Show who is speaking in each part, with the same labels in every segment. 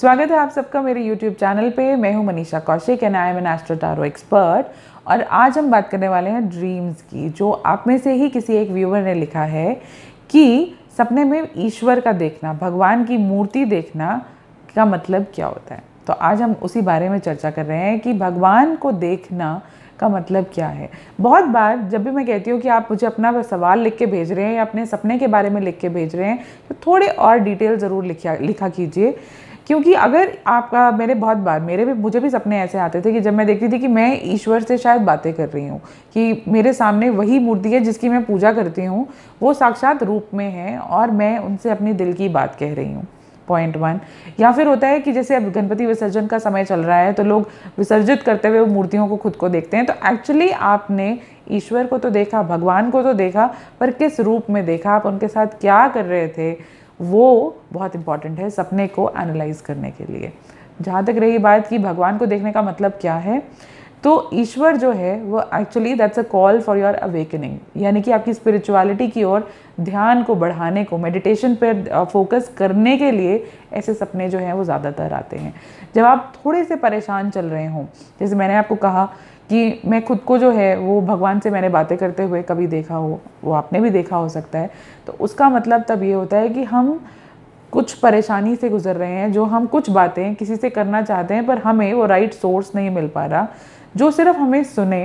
Speaker 1: स्वागत है आप सबका मेरे YouTube चैनल पे मैं हूँ Manisha Kaushik and I am an astro tarot expert और आज हम बात करने वाले हैं ड्रीम्स की जो आप में से ही किसी एक व्यूवर ने लिखा है कि सपने में ईश्वर का देखना भगवान की मूर्ति देखना का मतलब क्या होता है तो आज हम उसी बारे में चर्चा कर रहे हैं कि भगवान को देखना का मतलब क्या है बहुत बार जब भी मैं कहती हूँ कि आप मुझे अपना सवाल लिख के भेज रहे हैं या अपने सपने के बारे में लिख के भेज रहे हैं तो थोड़े और डिटेल ज़रूर लिखा लिखा कीजिए क्योंकि अगर आपका मेरे बहुत बार मेरे भी मुझे भी सपने ऐसे आते थे कि जब मैं देखती थी कि मैं ईश्वर से शायद बातें कर रही हूँ कि मेरे सामने वही मूर्ति है जिसकी मैं पूजा करती हूँ वो साक्षात रूप में है और मैं उनसे अपने दिल की बात कह रही हूँ पॉइंट वन या फिर होता है कि जैसे अब गणपति विसर्जन का समय चल रहा है तो लोग विसर्जित करते हुए मूर्तियों को खुद को देखते हैं तो एक्चुअली आपने ईश्वर को तो देखा भगवान को तो देखा पर किस रूप में देखा आप उनके साथ क्या कर रहे थे वो बहुत इंपॉर्टेंट है सपने को एनालाइज करने के लिए जहाँ तक रही बात कि भगवान को देखने का मतलब क्या है तो ईश्वर जो है वो actually that's a call for your awakening यानी कि आपकी स्पिरिचुअलिटी की ओर ध्यान को बढ़ाने को मेडिटेशन पर फोकस करने के लिए ऐसे सपने जो हैं वो ज़्यादातर आते हैं जब आप थोड़े से परेशान चल रहे हों जैसे मैंने आपको कहा कि मैं खुद को जो है वो भगवान से मैंने बातें करते हुए कभी देखा हो वो आपने भी देखा हो सकता है तो उसका मतलब तब ये होता है कि हम कुछ परेशानी से गुजर रहे हैं जो हम कुछ बातें किसी से करना चाहते हैं पर हमें वो राइट सोर्स नहीं मिल पा रहा जो सिर्फ हमें सुने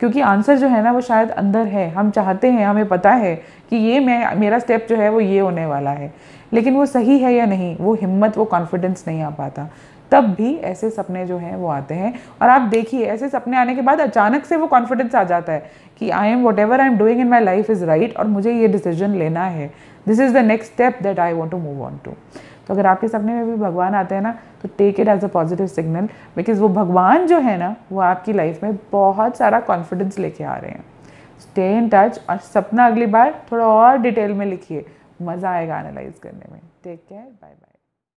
Speaker 1: क्योंकि आंसर जो है ना वो शायद अंदर है हम चाहते हैं हमें पता है कि ये मैं मेरा स्टेप जो है वो ये होने वाला है लेकिन वो सही है या नहीं वो हिम्मत वो कॉन्फिडेंस नहीं आ पाता तब भी ऐसे सपने जो हैं वो आते हैं और आप देखिए ऐसे सपने आने के बाद अचानक से वो कॉन्फिडेंस आ जाता है कि I am whatever I am doing in my life is right और मुझे ये डिसीजन लेना है this is the next step that I want to move on to तो अगर आपके सपने में भी भगवान आते हैं ना तो take it as a positive signal because वो भगवान जो है ना वो आपकी लाइफ में बहुत सारा कॉन्फिडेंस लेके आ रहे हैं स्टे इन टच और सपना अगली बार थोड़ा और डिटेल में लिखिए मज़ा आएगा एनालाइज करने में टेक केयर बाय बाय